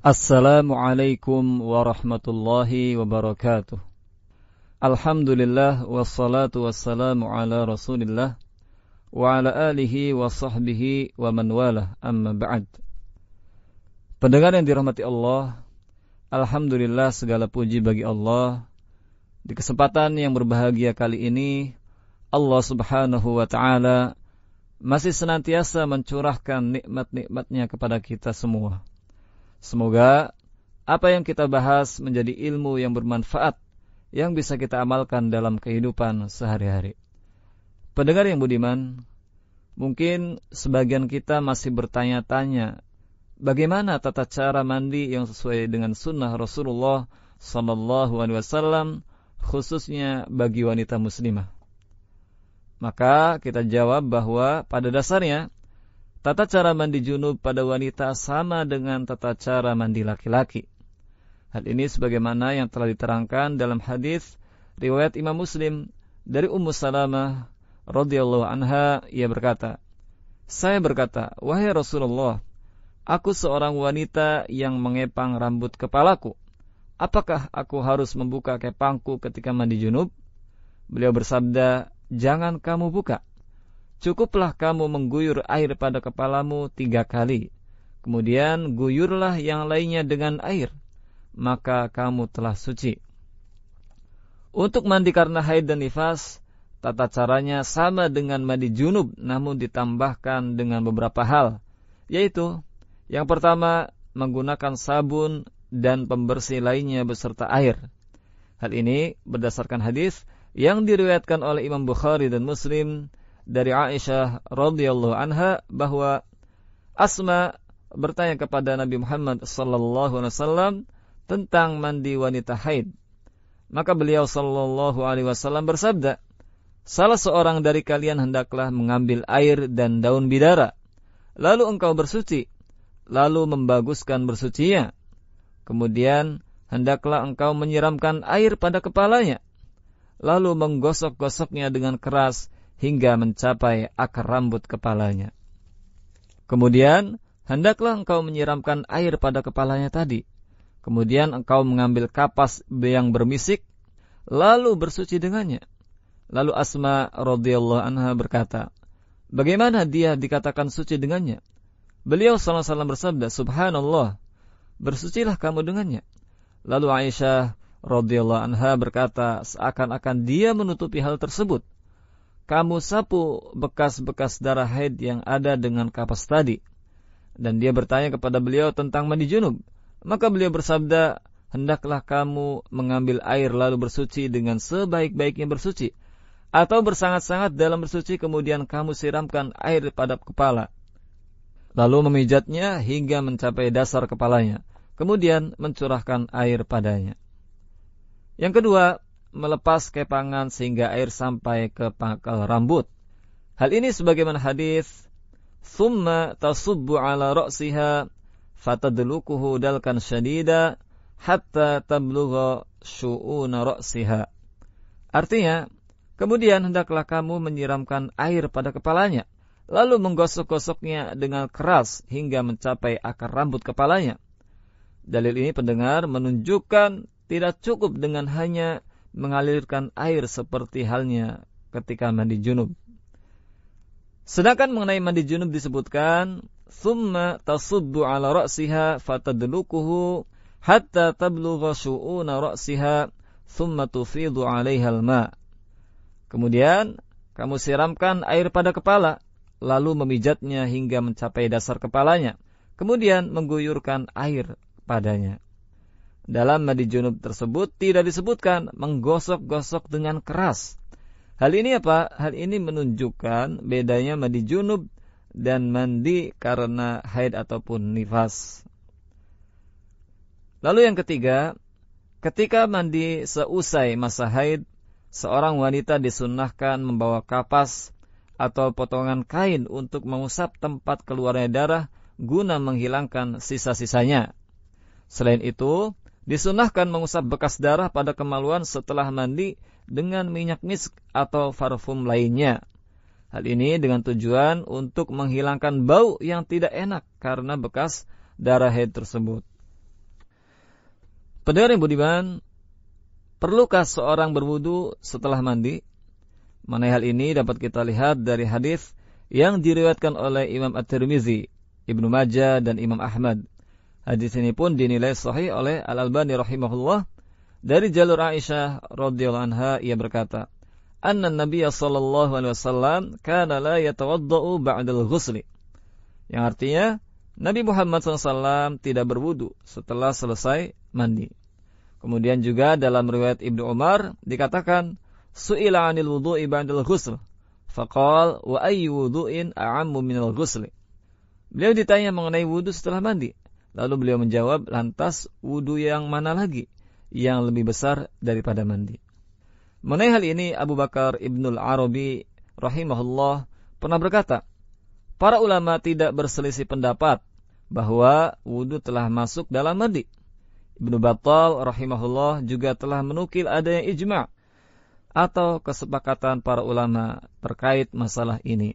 Assalamualaikum warahmatullahi wabarakatuh Alhamdulillah wassalatu wassalamu ala rasulillah Wa ala alihi wa sahbihi wa man walah amma ba'd Pendengar yang dirahmati Allah Alhamdulillah segala puji bagi Allah Di kesempatan yang berbahagia kali ini Allah subhanahu wa ta'ala masih senantiasa mencurahkan nikmat-nikmatnya kepada kita semua Semoga apa yang kita bahas menjadi ilmu yang bermanfaat yang bisa kita amalkan dalam kehidupan sehari-hari. Pendengar yang budiman, mungkin sebagian kita masih bertanya-tanya bagaimana tata cara mandi yang sesuai dengan sunnah Rasulullah Sallallahu Alaihi Wasallam khususnya bagi wanita muslimah. Maka kita jawab bahwa pada dasarnya Tata cara mandi junub pada wanita sama dengan tata cara mandi laki-laki. Hal ini sebagaimana yang telah diterangkan dalam hadis riwayat Imam Muslim dari Ummu Salamah radhiyallahu anha ia berkata, "Saya berkata, wahai Rasulullah, aku seorang wanita yang mengepang rambut kepalaku. Apakah aku harus membuka kepangku ketika mandi junub?" Beliau bersabda, "Jangan kamu buka." Cukuplah kamu mengguyur air pada kepalamu tiga kali. Kemudian guyurlah yang lainnya dengan air. Maka kamu telah suci. Untuk mandi karena haid dan nifas, tata caranya sama dengan mandi junub namun ditambahkan dengan beberapa hal. Yaitu, yang pertama menggunakan sabun dan pembersih lainnya beserta air. Hal ini berdasarkan hadis yang diriwayatkan oleh Imam Bukhari dan Muslim dari Aisyah radhiyallahu anha bahwa Asma bertanya kepada Nabi Muhammad sallallahu alaihi wasallam tentang mandi wanita haid. Maka beliau sallallahu alaihi wasallam bersabda, "Salah seorang dari kalian hendaklah mengambil air dan daun bidara, lalu engkau bersuci, lalu membaguskan bersucinya. Kemudian hendaklah engkau menyiramkan air pada kepalanya, lalu menggosok-gosoknya dengan keras." hingga mencapai akar rambut kepalanya. Kemudian, hendaklah engkau menyiramkan air pada kepalanya tadi. Kemudian engkau mengambil kapas yang bermisik, lalu bersuci dengannya. Lalu Asma radhiyallahu anha berkata, Bagaimana dia dikatakan suci dengannya? Beliau salam-salam bersabda, Subhanallah, bersucilah kamu dengannya. Lalu Aisyah radhiyallahu anha berkata, seakan-akan dia menutupi hal tersebut kamu sapu bekas-bekas darah haid yang ada dengan kapas tadi. Dan dia bertanya kepada beliau tentang mandi junub. Maka beliau bersabda, hendaklah kamu mengambil air lalu bersuci dengan sebaik-baiknya bersuci. Atau bersangat-sangat dalam bersuci kemudian kamu siramkan air pada kepala. Lalu memijatnya hingga mencapai dasar kepalanya. Kemudian mencurahkan air padanya. Yang kedua, melepas kepangan sehingga air sampai ke pangkal rambut. Hal ini sebagaimana hadis summa tasubbu ala ra'siha fatadlukuhu dalkan syadida hatta tablugha syu'una ra'siha." Artinya, kemudian hendaklah kamu menyiramkan air pada kepalanya, lalu menggosok-gosoknya dengan keras hingga mencapai akar rambut kepalanya. Dalil ini pendengar menunjukkan tidak cukup dengan hanya mengalirkan air seperti halnya ketika mandi junub. Sedangkan mengenai mandi junub disebutkan thumma tasubbu ala ra'siha fatadlukuhu hatta tablugha syu'una ra'siha thumma tufidu 'alaiha al Kemudian kamu siramkan air pada kepala lalu memijatnya hingga mencapai dasar kepalanya. Kemudian mengguyurkan air padanya. Dalam mandi junub tersebut tidak disebutkan menggosok-gosok dengan keras. Hal ini apa? Hal ini menunjukkan bedanya mandi junub dan mandi karena haid ataupun nifas. Lalu yang ketiga, ketika mandi seusai masa haid, seorang wanita disunnahkan membawa kapas atau potongan kain untuk mengusap tempat keluarnya darah guna menghilangkan sisa-sisanya. Selain itu, Disunahkan mengusap bekas darah pada kemaluan setelah mandi dengan minyak misk atau parfum lainnya. Hal ini dengan tujuan untuk menghilangkan bau yang tidak enak karena bekas darah haid tersebut. Pendengar yang budiman, perlukah seorang berwudu setelah mandi? Mana hal ini dapat kita lihat dari hadis yang diriwayatkan oleh Imam At-Tirmizi, Ibnu Majah dan Imam Ahmad Hadis ini pun dinilai sahih oleh Al-Albani rahimahullah dari jalur Aisyah radhiyallahu anha ia berkata, "Anna Nabi sallallahu alaihi wasallam kana la yatawaddau ba'da ghusli." Yang artinya Nabi Muhammad SAW tidak berwudu setelah selesai mandi. Kemudian juga dalam riwayat Ibnu Umar dikatakan, "Su'ila 'anil wudu'i al ghusl." Faqal wa ayyu wudu'in a'ammu al ghusli. Beliau ditanya mengenai wudu setelah mandi. Lalu beliau menjawab, lantas wudhu yang mana lagi yang lebih besar daripada mandi? Mengenai hal ini Abu Bakar Ibnul Arabi rahimahullah pernah berkata, para ulama tidak berselisih pendapat bahwa wudhu telah masuk dalam mandi. Ibnu Battal rahimahullah juga telah menukil adanya ijma' atau kesepakatan para ulama terkait masalah ini.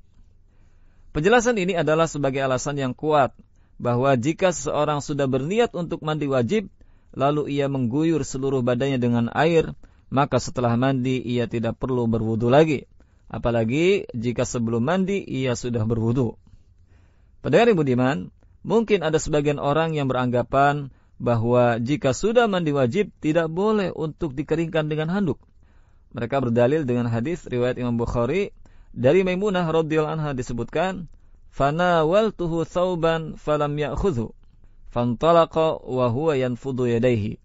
Penjelasan ini adalah sebagai alasan yang kuat bahwa jika seseorang sudah berniat untuk mandi wajib, lalu ia mengguyur seluruh badannya dengan air, maka setelah mandi ia tidak perlu berwudu lagi. Apalagi jika sebelum mandi ia sudah berwudu. Pendengar ibu diman, mungkin ada sebagian orang yang beranggapan bahwa jika sudah mandi wajib tidak boleh untuk dikeringkan dengan handuk. Mereka berdalil dengan hadis riwayat Imam Bukhari dari Maimunah radhiyallahu anha disebutkan, fanawaltuhu thauban falam ya'khudhu fantalaqa wa huwa yanfudu yadaihi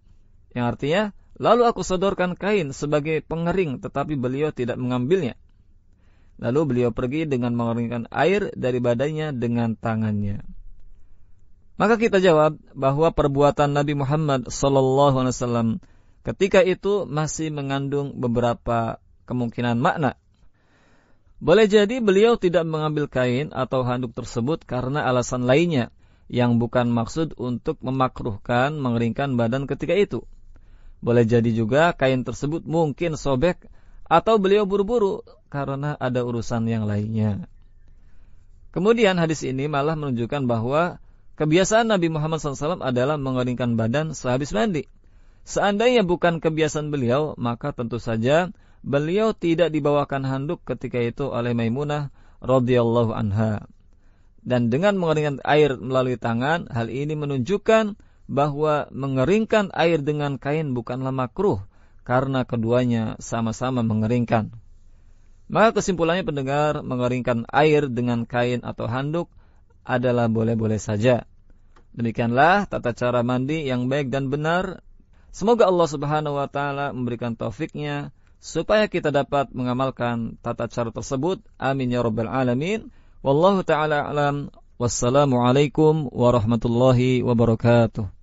yang artinya lalu aku sodorkan kain sebagai pengering tetapi beliau tidak mengambilnya lalu beliau pergi dengan mengeringkan air dari badannya dengan tangannya maka kita jawab bahwa perbuatan Nabi Muhammad saw ketika itu masih mengandung beberapa kemungkinan makna boleh jadi beliau tidak mengambil kain atau handuk tersebut karena alasan lainnya yang bukan maksud untuk memakruhkan mengeringkan badan ketika itu. Boleh jadi juga kain tersebut mungkin sobek atau beliau buru-buru karena ada urusan yang lainnya. Kemudian hadis ini malah menunjukkan bahwa kebiasaan Nabi Muhammad SAW adalah mengeringkan badan sehabis mandi. Seandainya bukan kebiasaan beliau, maka tentu saja beliau tidak dibawakan handuk ketika itu oleh Maimunah radhiyallahu anha. Dan dengan mengeringkan air melalui tangan, hal ini menunjukkan bahwa mengeringkan air dengan kain bukanlah makruh karena keduanya sama-sama mengeringkan. Maka kesimpulannya pendengar mengeringkan air dengan kain atau handuk adalah boleh-boleh saja. Demikianlah tata cara mandi yang baik dan benar. Semoga Allah Subhanahu wa taala memberikan taufiknya supaya kita dapat mengamalkan tata cara tersebut. Amin ya rabbal alamin. Wallahu taala alam. Wassalamualaikum warahmatullahi wabarakatuh.